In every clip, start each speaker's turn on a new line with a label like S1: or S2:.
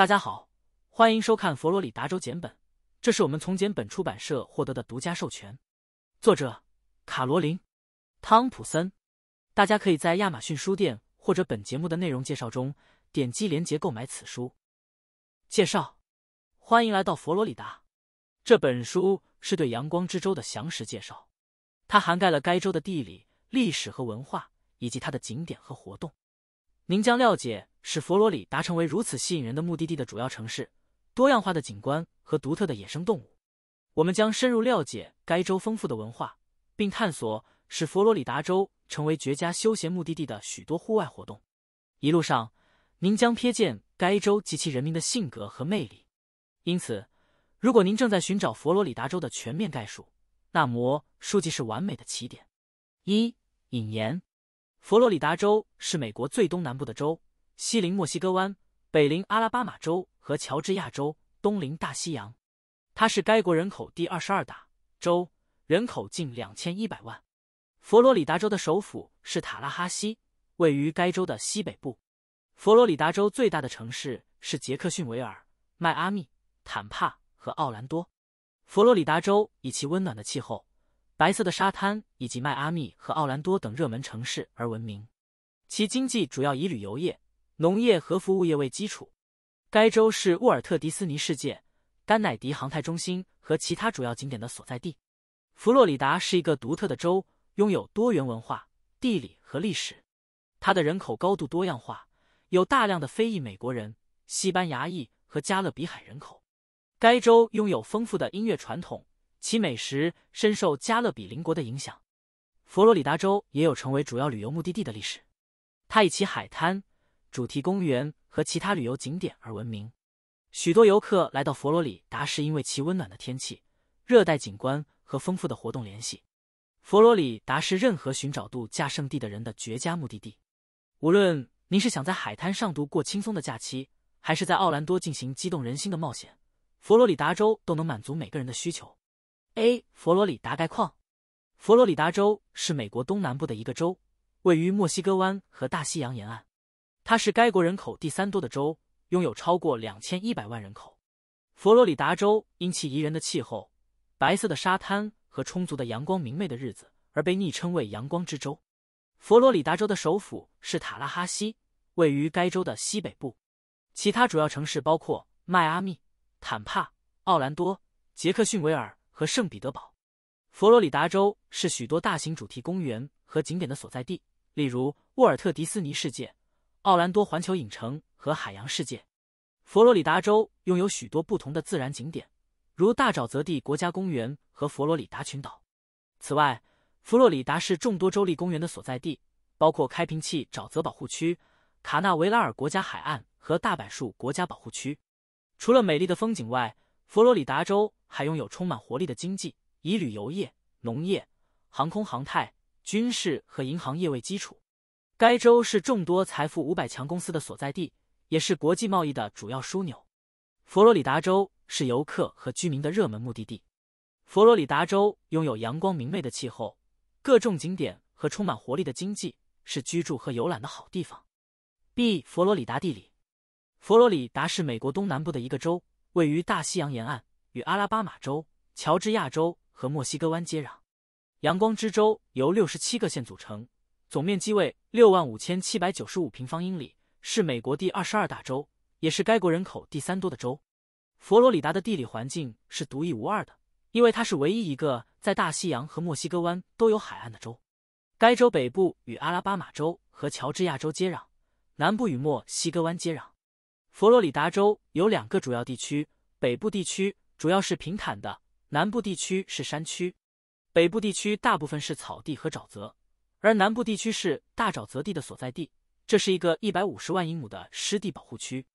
S1: 大家好，欢迎收看佛罗里达州简本，这是我们从简本出版社获得的独家授权。作者卡罗琳·汤普森。大家可以在亚马逊书店或者本节目的内容介绍中点击链接购买此书。介绍：欢迎来到佛罗里达。这本书是对阳光之州的详实介绍，它涵盖了该州的地理、历史和文化，以及它的景点和活动。您将了解。使佛罗里达成为如此吸引人的目的地的主要城市，多样化的景观和独特的野生动物。我们将深入了解该州丰富的文化，并探索使佛罗里达州成为绝佳休闲目的地的许多户外活动。一路上，您将瞥见该州及其人民的性格和魅力。因此，如果您正在寻找佛罗里达州的全面概述，那么书籍是完美的起点。一、引言：佛罗里达州是美国最东南部的州。西临墨西哥湾，北临阿拉巴马州和乔治亚州，东临大西洋。它是该国人口第二十二大州，人口近两千一百万。佛罗里达州的首府是塔拉哈西，位于该州的西北部。佛罗里达州最大的城市是杰克逊维尔、迈阿密、坦帕和奥兰多。佛罗里达州以其温暖的气候、白色的沙滩以及迈阿密和奥兰多等热门城市而闻名。其经济主要以旅游业。农业和服务业为基础，该州是沃尔特迪斯尼世界、甘乃迪航太中心和其他主要景点的所在地。佛罗里达是一个独特的州，拥有多元文化、地理和历史。它的人口高度多样化，有大量的非裔美国人、西班牙裔和加勒比海人口。该州拥有丰富的音乐传统，其美食深受加勒比邻国的影响。佛罗里达州也有成为主要旅游目的地的历史。它以其海滩。主题公园和其他旅游景点而闻名，许多游客来到佛罗里达是因为其温暖的天气、热带景观和丰富的活动。联系佛罗里达是任何寻找度假胜地的人的绝佳目的地。无论您是想在海滩上度过轻松的假期，还是在奥兰多进行激动人心的冒险，佛罗里达州都能满足每个人的需求。A. 佛罗里达概况：佛罗里达州是美国东南部的一个州，位于墨西哥湾和大西洋沿岸。它是该国人口第三多的州，拥有超过两千一百万人口。佛罗里达州因其宜人的气候、白色的沙滩和充足的阳光明媚的日子而被昵称为“阳光之州”。佛罗里达州的首府是塔拉哈西，位于该州的西北部。其他主要城市包括迈阿密、坦帕、奥兰多、杰克逊维尔和圣彼得堡。佛罗里达州是许多大型主题公园和景点的所在地，例如沃尔特迪斯尼世界。奥兰多环球影城和海洋世界。佛罗里达州拥有许多不同的自然景点，如大沼泽地国家公园和佛罗里达群岛。此外，佛罗里达是众多州立公园的所在地，包括开平器沼泽保护区、卡纳维拉尔国家海岸和大柏树国家保护区。除了美丽的风景外，佛罗里达州还拥有充满活力的经济，以旅游业、农业、航空航太、军事和银行业为基础。该州是众多财富五百强公司的所在地，也是国际贸易的主要枢纽。佛罗里达州是游客和居民的热门目的地。佛罗里达州拥有阳光明媚的气候、各种景点和充满活力的经济，是居住和游览的好地方。B. 佛罗里达地理：佛罗里达是美国东南部的一个州，位于大西洋沿岸，与阿拉巴马州、乔治亚州和墨西哥湾接壤。阳光之州由六十七个县组成。总面积为六万五千七百九十五平方英里，是美国第二十二大州，也是该国人口第三多的州。佛罗里达的地理环境是独一无二的，因为它是唯一一个在大西洋和墨西哥湾都有海岸的州。该州北部与阿拉巴马州和乔治亚州接壤，南部与墨西哥湾接壤。佛罗里达州有两个主要地区，北部地区主要是平坦的，南部地区是山区。北部地区大部分是草地和沼泽。而南部地区是大沼泽地的所在地，这是一个一百五十万英亩的湿地保护区。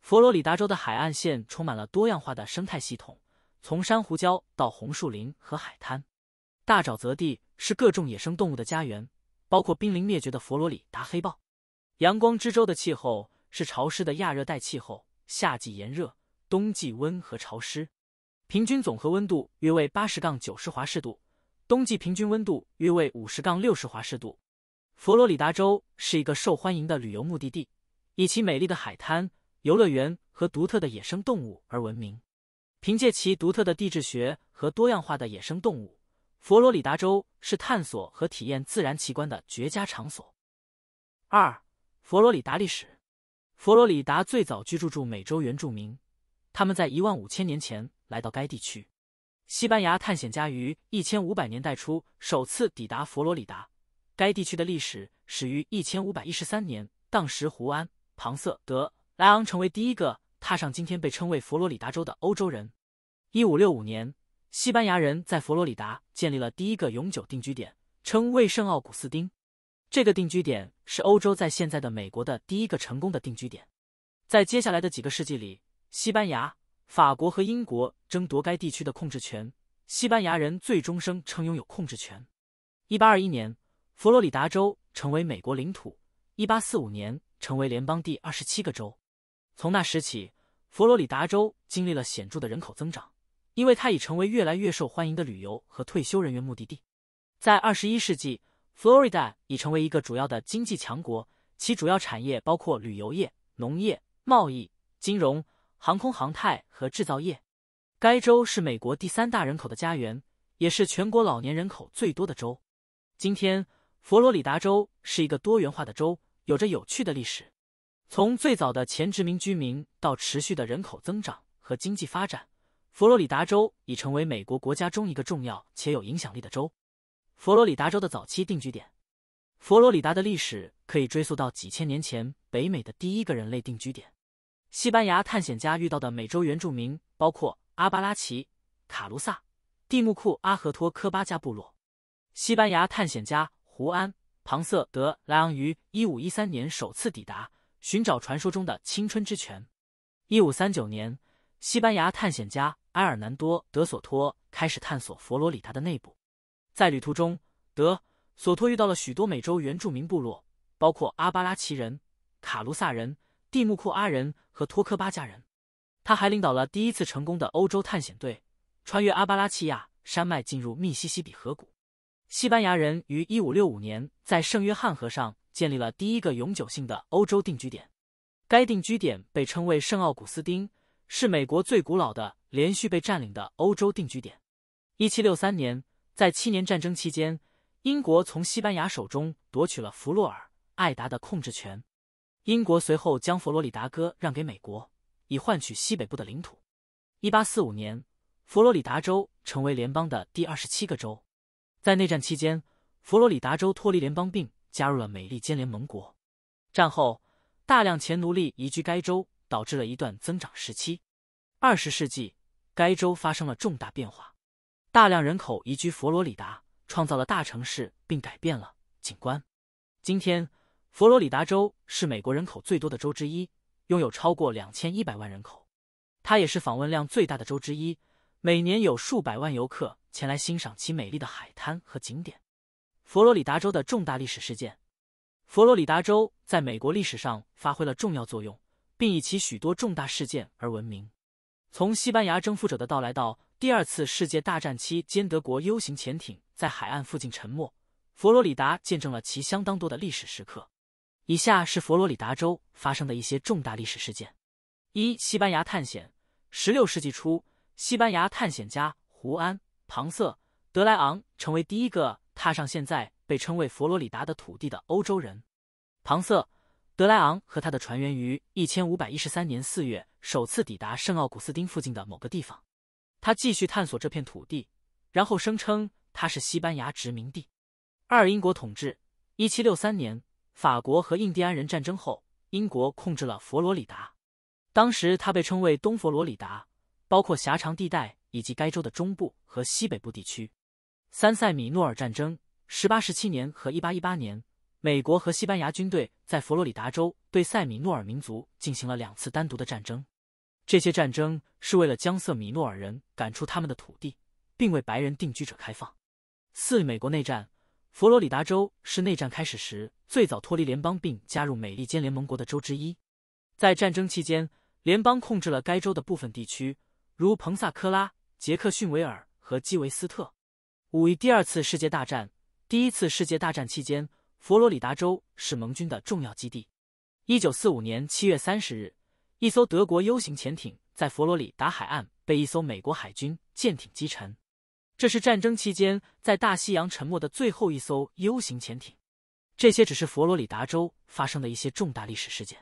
S1: 佛罗里达州的海岸线充满了多样化的生态系统，从珊瑚礁到红树林和海滩。大沼泽地是各种野生动物的家园，包括濒临灭绝的佛罗里达黑豹。阳光之州的气候是潮湿的亚热带气候，夏季炎热，冬季温和潮湿，平均总和温度约为八十杠九十华氏度。冬季平均温度约为五十杠六十华氏度。佛罗里达州是一个受欢迎的旅游目的地，以其美丽的海滩、游乐园和独特的野生动物而闻名。凭借其独特的地质学和多样化的野生动物，佛罗里达州是探索和体验自然奇观的绝佳场所。二、佛罗里达历史。佛罗里达最早居住住美洲原住民，他们在一万五千年前来到该地区。西班牙探险家于一千五百年代初首次抵达佛罗里达。该地区的历史始于一千五百一十三年，当时胡安·庞塞·德莱昂成为第一个踏上今天被称为佛罗里达州的欧洲人。一五六五年，西班牙人在佛罗里达建立了第一个永久定居点，称为圣奥古斯丁。这个定居点是欧洲在现在的美国的第一个成功的定居点。在接下来的几个世纪里，西班牙。法国和英国争夺该地区的控制权，西班牙人最终声称拥有控制权。一八二一年，佛罗里达州成为美国领土；一八四五年，成为联邦第二十七个州。从那时起，佛罗里达州经历了显著的人口增长，因为它已成为越来越受欢迎的旅游和退休人员目的地。在二十一世纪，佛罗里达已成为一个主要的经济强国，其主要产业包括旅游业、农业、贸易、金融。航空航太和制造业，该州是美国第三大人口的家园，也是全国老年人口最多的州。今天，佛罗里达州是一个多元化的州，有着有趣的历史。从最早的前殖民居民到持续的人口增长和经济发展，佛罗里达州已成为美国国家中一个重要且有影响力的州。佛罗里达州的早期定居点，佛罗里达的历史可以追溯到几千年前北美的第一个人类定居点。西班牙探险家遇到的美洲原住民包括阿巴拉奇、卡卢萨、蒂木库阿和托科巴加部落。西班牙探险家胡安·庞瑟·德莱昂于一五一三年首次抵达，寻找传说中的青春之泉。一五三九年，西班牙探险家埃尔南多·德索托开始探索佛罗里达的内部。在旅途中，德索托遇到了许多美洲原住民部落，包括阿巴拉奇人、卡卢萨人。蒂穆库阿人和托科巴家人，他还领导了第一次成功的欧洲探险队，穿越阿巴拉契亚山脉进入密西西比河谷。西班牙人于1565年在圣约翰河上建立了第一个永久性的欧洲定居点，该定居点被称为圣奥古斯丁，是美国最古老的连续被占领的欧洲定居点。1763年，在七年战争期间，英国从西班牙手中夺取了弗洛尔、艾达的控制权。英国随后将佛罗里达哥让给美国，以换取西北部的领土。一八四五年，佛罗里达州成为联邦的第二十七个州。在内战期间，佛罗里达州脱离联邦并加入了美利坚联盟国。战后，大量前奴隶移居该州，导致了一段增长时期。二十世纪，该州发生了重大变化，大量人口移居佛罗里达，创造了大城市并改变了景观。今天。佛罗里达州是美国人口最多的州之一，拥有超过两千一百万人口。它也是访问量最大的州之一，每年有数百万游客前来欣赏其美丽的海滩和景点。佛罗里达州的重大历史事件，佛罗里达州在美国历史上发挥了重要作用，并以其许多重大事件而闻名。从西班牙征服者的到来到第二次世界大战期间德国 U 型潜艇在海岸附近沉没，佛罗里达见证了其相当多的历史时刻。以下是佛罗里达州发生的一些重大历史事件：一、西班牙探险。16世纪初，西班牙探险家胡安·庞瑟·德莱昂成为第一个踏上现在被称为佛罗里达的土地的欧洲人。庞瑟·德莱昂和他的船员于1513年4月首次抵达圣奥古斯丁附近的某个地方。他继续探索这片土地，然后声称它是西班牙殖民地。二、英国统治。1763年。法国和印第安人战争后，英国控制了佛罗里达。当时它被称为东佛罗里达，包括狭长地带以及该州的中部和西北部地区。三塞米诺尔战争 （1817 年和1818年），美国和西班牙军队在佛罗里达州对塞米诺尔民族进行了两次单独的战争。这些战争是为了将塞米诺尔人赶出他们的土地，并为白人定居者开放。四美国内战。佛罗里达州是内战开始时最早脱离联邦并加入美利坚联盟国的州之一。在战争期间，联邦控制了该州的部分地区，如彭萨科拉、杰克逊维尔和基韦斯特。五一第二次世界大战、第一次世界大战期间，佛罗里达州是盟军的重要基地。一九四五年七月三十日，一艘德国 U 型潜艇在佛罗里达海岸被一艘美国海军舰艇击沉。这是战争期间在大西洋沉没的最后一艘 U 型潜艇。这些只是佛罗里达州发生的一些重大历史事件。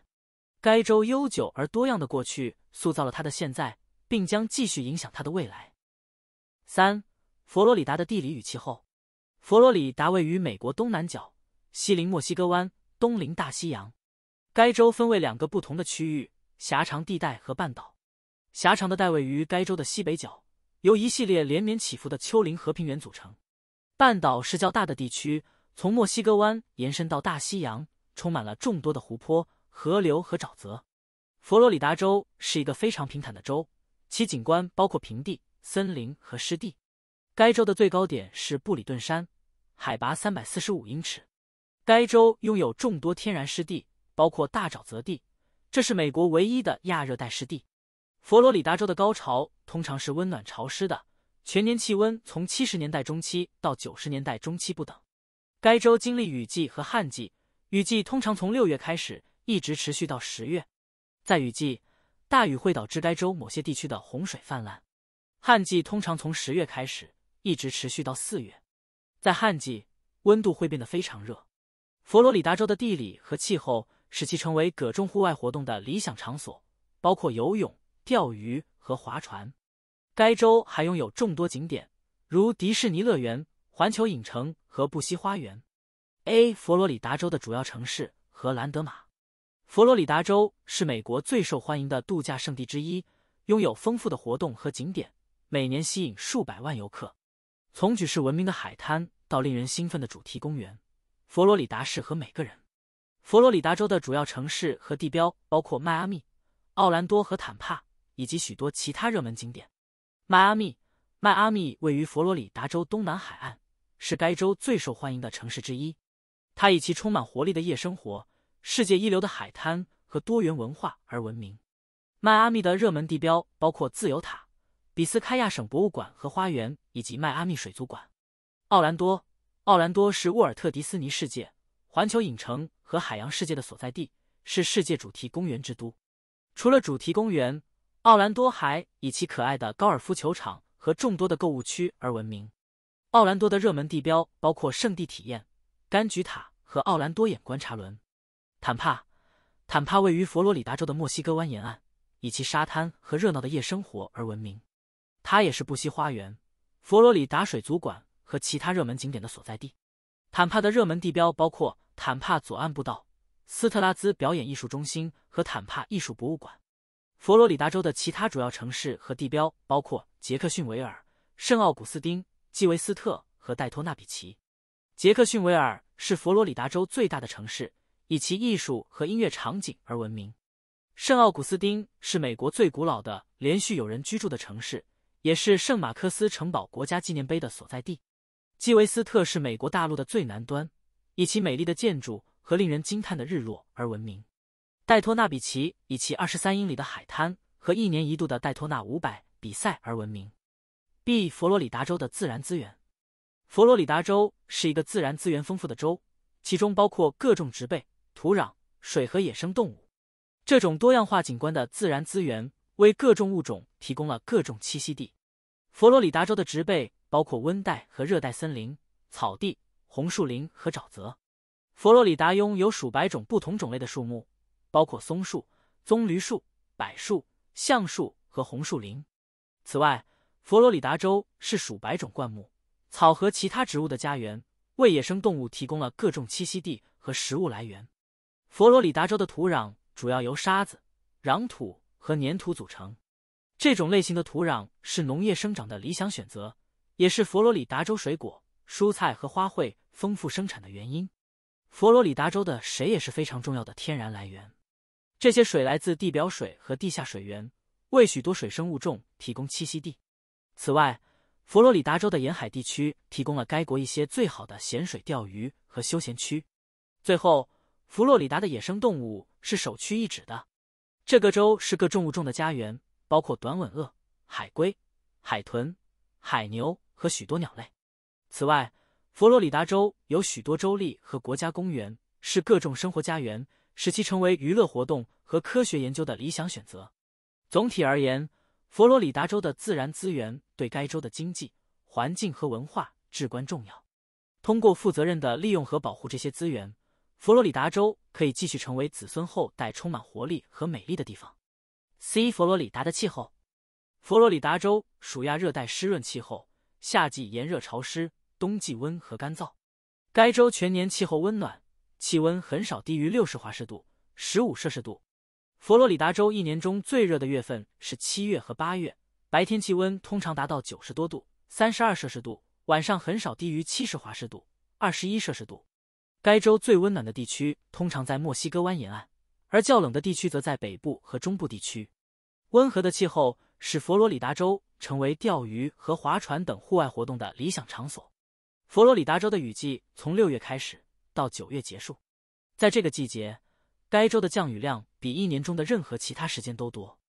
S1: 该州悠久而多样的过去塑造了它的现在，并将继续影响它的未来。三、佛罗里达的地理与气候。佛罗里达位于美国东南角，西临墨西哥湾，东临大西洋。该州分为两个不同的区域：狭长地带和半岛。狭长的带位于该州的西北角。由一系列连绵起伏的丘陵和平原组成，半岛是较大的地区，从墨西哥湾延伸到大西洋，充满了众多的湖泊、河流和沼泽。佛罗里达州是一个非常平坦的州，其景观包括平地、森林和湿地。该州的最高点是布里顿山，海拔三百四十五英尺。该州拥有众多天然湿地，包括大沼泽地，这是美国唯一的亚热带湿地。佛罗里达州的高潮通常是温暖潮湿的，全年气温从七十年代中期到九十年代中期不等。该州经历雨季和旱季，雨季通常从六月开始，一直持续到十月。在雨季，大雨会导致该州某些地区的洪水泛滥。旱季通常从十月开始，一直持续到四月。在旱季，温度会变得非常热。佛罗里达州的地理和气候使其成为葛中户外活动的理想场所，包括游泳。钓鱼和划船。该州还拥有众多景点，如迪士尼乐园、环球影城和布希花园。A. 佛罗里达州的主要城市和兰德马。佛罗里达州是美国最受欢迎的度假胜地之一，拥有丰富的活动和景点，每年吸引数百万游客。从举世闻名的海滩到令人兴奋的主题公园，佛罗里达适合每个人。佛罗里达州的主要城市和地标包括迈阿密、奥兰多和坦帕。以及许多其他热门景点。迈阿密，迈阿密位于佛罗里达州东南海岸，是该州最受欢迎的城市之一。它以其充满活力的夜生活、世界一流的海滩和多元文化而闻名。迈阿密的热门地标包括自由塔、比斯开亚省博物馆和花园，以及迈阿密水族馆。奥兰多，奥兰多是沃尔特迪斯尼世界、环球影城和海洋世界的所在地，是世界主题公园之都。除了主题公园，奥兰多还以其可爱的高尔夫球场和众多的购物区而闻名。奥兰多的热门地标包括圣地体验、柑橘塔和奥兰多眼观察轮。坦帕，坦帕位于佛罗里达州的墨西哥湾沿岸，以其沙滩和热闹的夜生活而闻名。它也是布希花园、佛罗里达水族馆和其他热门景点的所在地。坦帕的热门地标包括坦帕左岸步道、斯特拉兹表演艺术中心和坦帕艺术博物馆。佛罗里达州的其他主要城市和地标包括杰克逊维尔、圣奥古斯丁、基维斯特和戴托纳比奇。杰克逊维尔是佛罗里达州最大的城市，以其艺术和音乐场景而闻名。圣奥古斯丁是美国最古老的连续有人居住的城市，也是圣马克思城堡国家纪念碑的所在地。基维斯特是美国大陆的最南端，以其美丽的建筑和令人惊叹的日落而闻名。戴托纳比奇以其二十三英里的海滩和一年一度的戴托纳五百比赛而闻名。b 佛罗里达州的自然资源，佛罗里达州是一个自然资源丰富的州，其中包括各种植被、土壤、水和野生动物。这种多样化景观的自然资源为各种物种提供了各种栖息地。佛罗里达州的植被包括温带和热带森林、草地、红树林和沼泽。佛罗里达拥有数百种不同种类的树木。包括松树、棕榈树、柏树、橡树和红树林。此外，佛罗里达州是属百种灌木、草和其他植物的家园，为野生动物提供了各种栖息地和食物来源。佛罗里达州的土壤主要由沙子、壤土和粘土组成，这种类型的土壤是农业生长的理想选择，也是佛罗里达州水果、蔬菜和花卉丰富生产的原因。佛罗里达州的水也是非常重要的天然来源。这些水来自地表水和地下水源，为许多水生物种提供栖息地。此外，佛罗里达州的沿海地区提供了该国一些最好的咸水钓鱼和休闲区。最后，佛罗里达的野生动物是首屈一指的。这个州是各种物种的家园，包括短吻鳄、海龟、海豚、海牛和许多鸟类。此外，佛罗里达州有许多州立和国家公园，是各种生活家园。使其成为娱乐活动和科学研究的理想选择。总体而言，佛罗里达州的自然资源对该州的经济、环境和文化至关重要。通过负责任的利用和保护这些资源，佛罗里达州可以继续成为子孙后代充满活力和美丽的地方。C. 佛罗里达的气候，佛罗里达州属亚热带湿润气候，夏季炎热潮湿，冬季温和干燥。该州全年气候温暖。气温很少低于六十华氏度，十五摄氏度。佛罗里达州一年中最热的月份是七月和八月，白天气温通常达到九十多度，三十二摄氏度，晚上很少低于七十华氏度，二十一摄氏度。该州最温暖的地区通常在墨西哥湾沿岸，而较冷的地区则在北部和中部地区。温和的气候使佛罗里达州成为钓鱼和划船等户外活动的理想场所。佛罗里达州的雨季从六月开始。到九月结束，在这个季节，该州的降雨量比一年中的任何其他时间都多。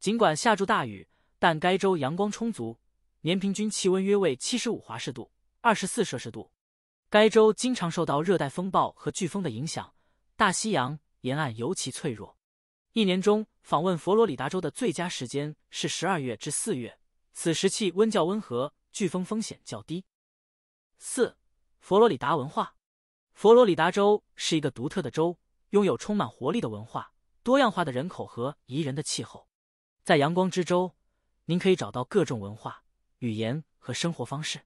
S1: 尽管下住大雨，但该州阳光充足，年平均气温约为七十五华氏度（二十四摄氏度）。该州经常受到热带风暴和飓风的影响，大西洋沿岸尤其脆弱。一年中访问佛罗里达州的最佳时间是十二月至四月，此时气温较温和，飓风风险较低。四、佛罗里达文化。佛罗里达州是一个独特的州，拥有充满活力的文化、多样化的人口和宜人的气候。在阳光之州，您可以找到各种文化、语言和生活方式。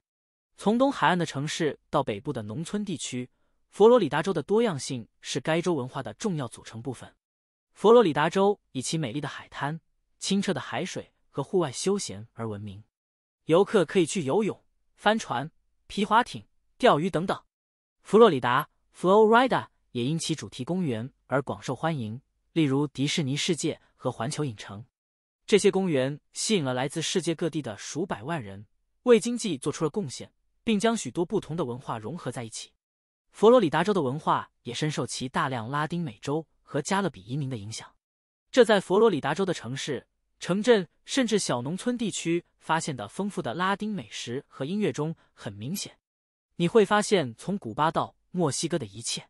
S1: 从东海岸的城市到北部的农村地区，佛罗里达州的多样性是该州文化的重要组成部分。佛罗里达州以其美丽的海滩、清澈的海水和户外休闲而闻名，游客可以去游泳、帆船、皮划艇、钓鱼等等。佛罗里达 （Florida） 也因其主题公园而广受欢迎，例如迪士尼世界和环球影城。这些公园吸引了来自世界各地的数百万人，为经济做出了贡献，并将许多不同的文化融合在一起。佛罗里达州的文化也深受其大量拉丁美洲和加勒比移民的影响，这在佛罗里达州的城市、城镇甚至小农村地区发现的丰富的拉丁美食和音乐中很明显。你会发现从古巴到墨西哥的一切，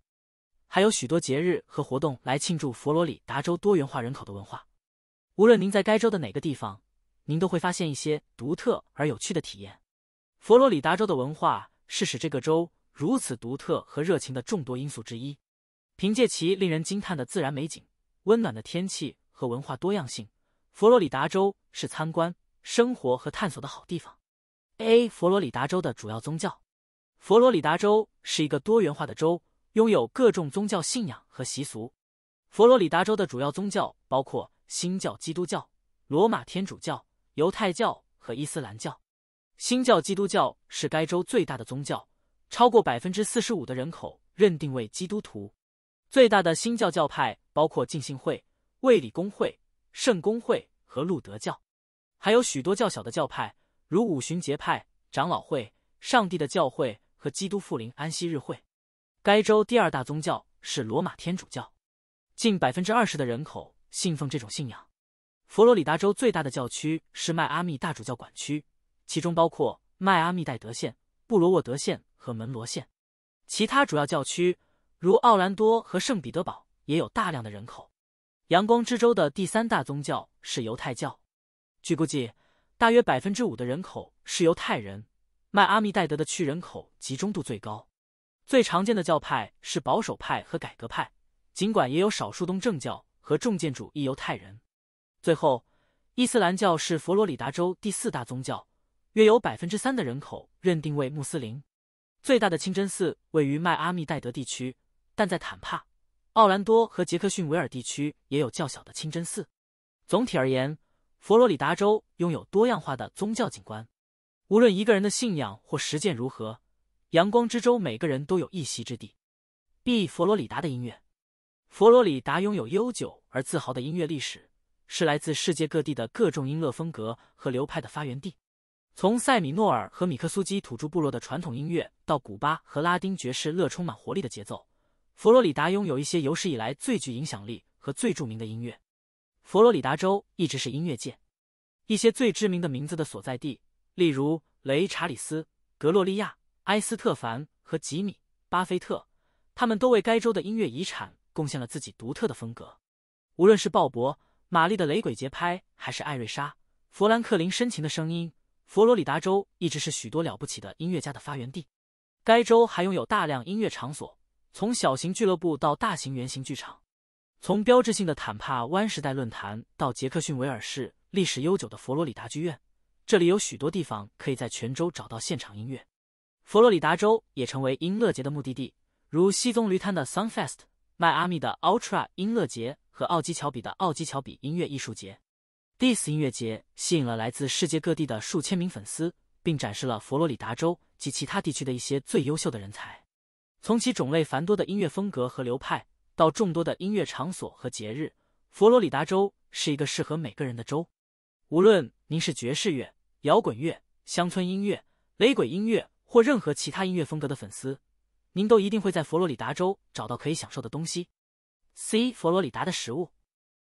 S1: 还有许多节日和活动来庆祝佛罗里达州多元化人口的文化。无论您在该州的哪个地方，您都会发现一些独特而有趣的体验。佛罗里达州的文化是使这个州如此独特和热情的众多因素之一。凭借其令人惊叹的自然美景、温暖的天气和文化多样性，佛罗里达州是参观、生活和探索的好地方。A. 佛罗里达州的主要宗教。佛罗里达州是一个多元化的州，拥有各种宗教信仰和习俗。佛罗里达州的主要宗教包括新教、基督教、罗马天主教、犹太教和伊斯兰教。新教基督教是该州最大的宗教，超过百分之四十五的人口认定为基督徒。最大的新教教派包括浸信会、卫理公会、圣公会和路德教，还有许多较小的教派，如五旬节派、长老会、上帝的教会。和基督复临安息日会，该州第二大宗教是罗马天主教，近百分之二十的人口信奉这种信仰。佛罗里达州最大的教区是迈阿密大主教管区，其中包括迈阿密戴德县、布罗沃德县和门罗县。其他主要教区如奥兰多和圣彼得堡也有大量的人口。阳光之州的第三大宗教是犹太教，据估计，大约百分之五的人口是犹太人。迈阿密戴德的区人口集中度最高，最常见的教派是保守派和改革派，尽管也有少数东正教和重建主义犹太人。最后，伊斯兰教是佛罗里达州第四大宗教，约有百分之三的人口认定为穆斯林。最大的清真寺位于迈阿密戴德地区，但在坦帕、奥兰多和杰克逊维尔地区也有较小的清真寺。总体而言，佛罗里达州拥有多样化的宗教景观。无论一个人的信仰或实践如何，阳光之州每个人都有一席之地。B 佛罗里达的音乐，佛罗里达拥有悠久而自豪的音乐历史，是来自世界各地的各种音乐风格和流派的发源地。从塞米诺尔和米克苏基土著部落的传统音乐到古巴和拉丁爵士乐充满活力的节奏，佛罗里达拥有一些有史以来最具影响力和最著名的音乐。佛罗里达州一直是音乐界一些最知名的名字的所在地。例如雷查里斯、格洛利亚、埃斯特凡和吉米·巴菲特，他们都为该州的音乐遗产贡献了自己独特的风格。无论是鲍勃·玛丽的雷鬼节拍，还是艾瑞莎·佛兰克林深情的声音，佛罗里达州一直是许多了不起的音乐家的发源地。该州还拥有大量音乐场所，从小型俱乐部到大型圆形剧场，从标志性的坦帕湾时代论坛到杰克逊维尔市历史悠久的佛罗里达剧院。这里有许多地方可以在泉州找到现场音乐。佛罗里达州也成为音乐节的目的地，如西棕榈滩的 Sunfest、迈阿密的 Ultra 音乐节和奥基乔比的奥基乔比音乐艺术节。This 音乐节吸引了来自世界各地的数千名粉丝，并展示了佛罗里达州及其他地区的一些最优秀的人才。从其种类繁多的音乐风格和流派，到众多的音乐场所和节日，佛罗里达州是一个适合每个人的州。无论您是爵士乐、摇滚乐、乡村音乐、雷鬼音乐或任何其他音乐风格的粉丝，您都一定会在佛罗里达州找到可以享受的东西。C. 佛罗里达的食物。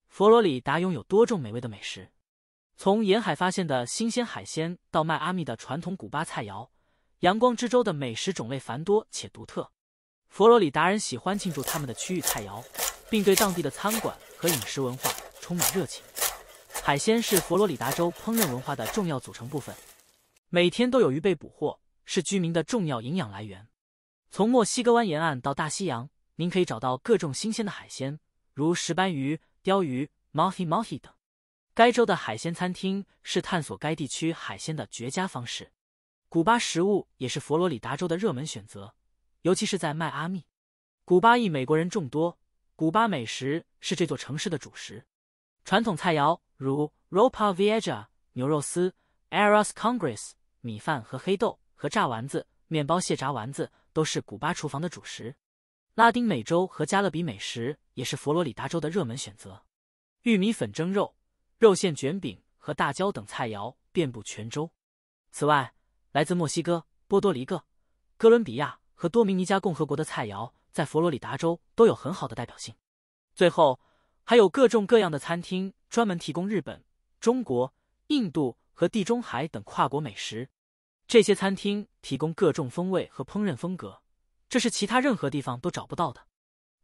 S1: 佛罗里达拥有多种美味的美食，从沿海发现的新鲜海鲜到迈阿密的传统古巴菜肴，阳光之州的美食种类繁多且独特。佛罗里达人喜欢庆祝他们的区域菜肴，并对当地的餐馆和饮食文化充满热情。海鲜是佛罗里达州烹饪文化的重要组成部分，每天都有鱼被捕获，是居民的重要营养来源。从墨西哥湾沿岸到大西洋，您可以找到各种新鲜的海鲜，如石斑鱼、鲷鱼、毛希毛希等。该州的海鲜餐厅是探索该地区海鲜的绝佳方式。古巴食物也是佛罗里达州的热门选择，尤其是在迈阿密，古巴裔美国人众多，古巴美食是这座城市的主食，传统菜肴。如 ropa vieja 牛肉丝、eras congres 米饭和黑豆和炸丸子、面包蟹炸丸子都是古巴厨房的主食。拉丁美洲和加勒比美食也是佛罗里达州的热门选择。玉米粉蒸肉、肉馅卷饼和大椒等菜肴遍布全州。此外，来自墨西哥、波多黎各、哥伦比亚和多米尼加共和国的菜肴在佛罗里达州都有很好的代表性。最后，还有各种各样的餐厅。专门提供日本、中国、印度和地中海等跨国美食，这些餐厅提供各种风味和烹饪风格，这是其他任何地方都找不到的。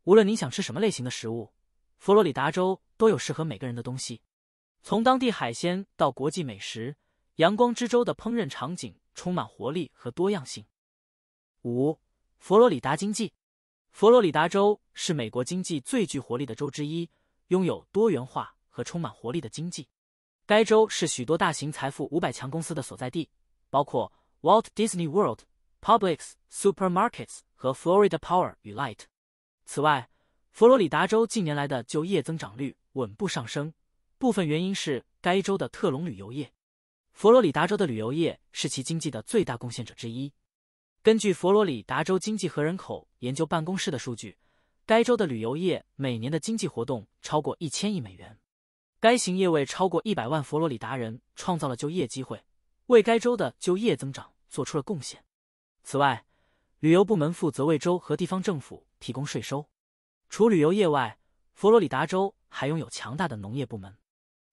S1: 无论你想吃什么类型的食物，佛罗里达州都有适合每个人的东西。从当地海鲜到国际美食，阳光之州的烹饪场景充满活力和多样性。五、佛罗里达经济，佛罗里达州是美国经济最具活力的州之一，拥有多元化。和充满活力的经济，该州是许多大型财富五百强公司的所在地，包括 Walt Disney World、Publix Supermarkets 和 Florida Power 与 Light。此外，佛罗里达州近年来的就业增长率稳步上升，部分原因是该州的特隆旅游业。佛罗里达州的旅游业是其经济的最大贡献者之一。根据佛罗里达州经济和人口研究办公室的数据，该州的旅游业每年的经济活动超过一千亿美元。该行业为超过一百万佛罗里达人创造了就业机会，为该州的就业增长做出了贡献。此外，旅游部门负责为州和地方政府提供税收。除旅游业外，佛罗里达州还拥有强大的农业部门。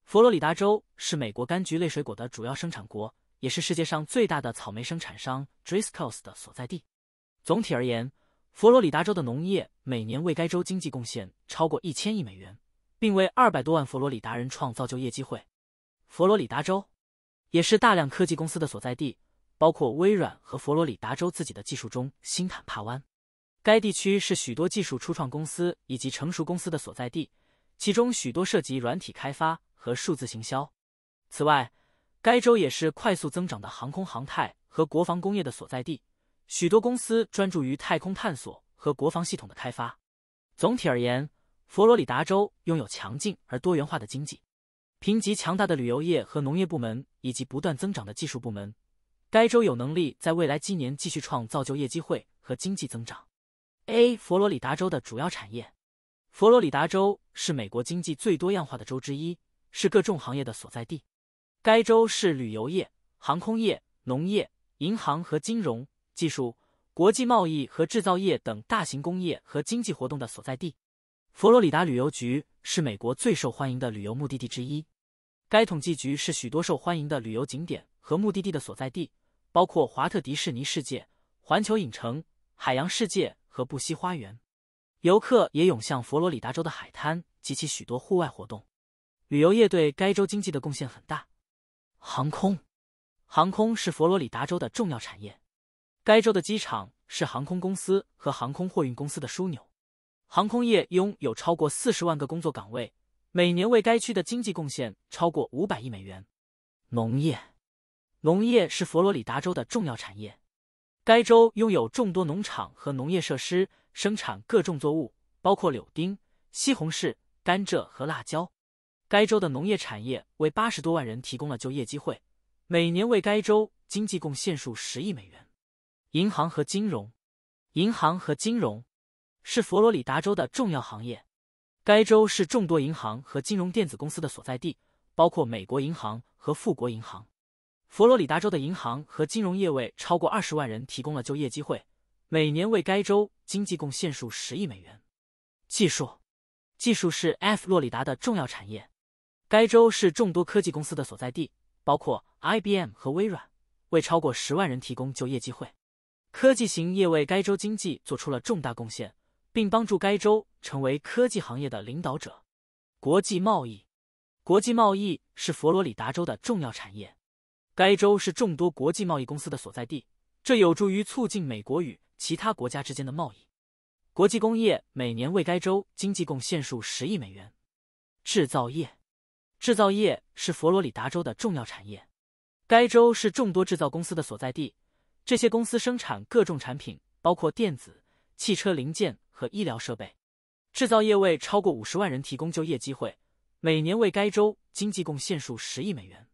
S1: 佛罗里达州是美国柑橘类水果的主要生产国，也是世界上最大的草莓生产商 Driscoll's 的所在地。总体而言，佛罗里达州的农业每年为该州经济贡献超过一千亿美元。并为二百多万佛罗里达人创造就业机会。佛罗里达州也是大量科技公司的所在地，包括微软和佛罗里达州自己的技术中心坦帕湾。该地区是许多技术初创公司以及成熟公司的所在地，其中许多涉及软体开发和数字行销。此外，该州也是快速增长的航空航太和国防工业的所在地，许多公司专注于太空探索和国防系统的开发。总体而言。佛罗里达州拥有强劲而多元化的经济，评级强大的旅游业和农业部门，以及不断增长的技术部门，该州有能力在未来几年继续创造就业机会和经济增长。A. 佛罗里达州的主要产业。佛罗里达州是美国经济最多样化的州之一，是各种行业的所在地。该州是旅游业、航空业、农业、银行和金融、技术、国际贸易和制造业等大型工业和经济活动的所在地。佛罗里达旅游局是美国最受欢迎的旅游目的地之一。该统计局是许多受欢迎的旅游景点和目的地的所在地，包括华特迪士尼世界、环球影城、海洋世界和布希花园。游客也涌向佛罗里达州的海滩及其许多户外活动。旅游业对该州经济的贡献很大。航空，航空是佛罗里达州的重要产业。该州的机场是航空公司和航空货运公司的枢纽。航空业拥有超过四十万个工作岗位，每年为该区的经济贡献超过五百亿美元。农业，农业是佛罗里达州的重要产业。该州拥有众多农场和农业设施，生产各种作物，包括柳丁、西红柿、甘蔗和辣椒。该州的农业产业为八十多万人提供了就业机会，每年为该州经济贡献数十亿美元。银行和金融，银行和金融。是佛罗里达州的重要行业，该州是众多银行和金融电子公司的所在地，包括美国银行和富国银行。佛罗里达州的银行和金融业为超过二十万人提供了就业机会，每年为该州经济贡献数十亿美元。技术，技术是 F 罗里达的重要产业，该州是众多科技公司的所在地，包括 IBM 和微软，为超过十万人提供就业机会。科技型业为该州经济做出了重大贡献。并帮助该州成为科技行业的领导者。国际贸易，国际贸易是佛罗里达州的重要产业。该州是众多国际贸易公司的所在地，这有助于促进美国与其他国家之间的贸易。国际工业每年为该州经济贡献数十亿美元。制造业，制造业是佛罗里达州的重要产业。该州是众多制造公司的所在地，这些公司生产各种产品，包括电子。汽车零件和医疗设备，制造业为超过五十万人提供就业机会，每年为该州经济贡献数十亿美元。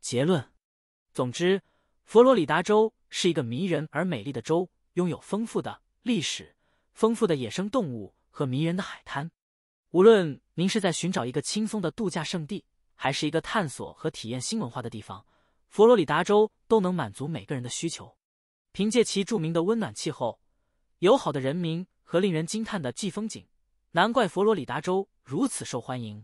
S1: 结论：总之，佛罗里达州是一个迷人而美丽的州，拥有丰富的历史、丰富的野生动物和迷人的海滩。无论您是在寻找一个轻松的度假胜地，还是一个探索和体验新文化的地方，佛罗里达州都能满足每个人的需求。凭借其著名的温暖气候。友好的人民和令人惊叹的季风景，难怪佛罗里达州如此受欢迎。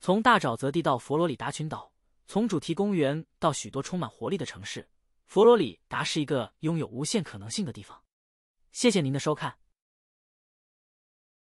S1: 从大沼泽地到佛罗里达群岛，从主题公园到许多充满活力的城市，佛罗里达是一个拥有无限可能性的地方。谢谢您的收看。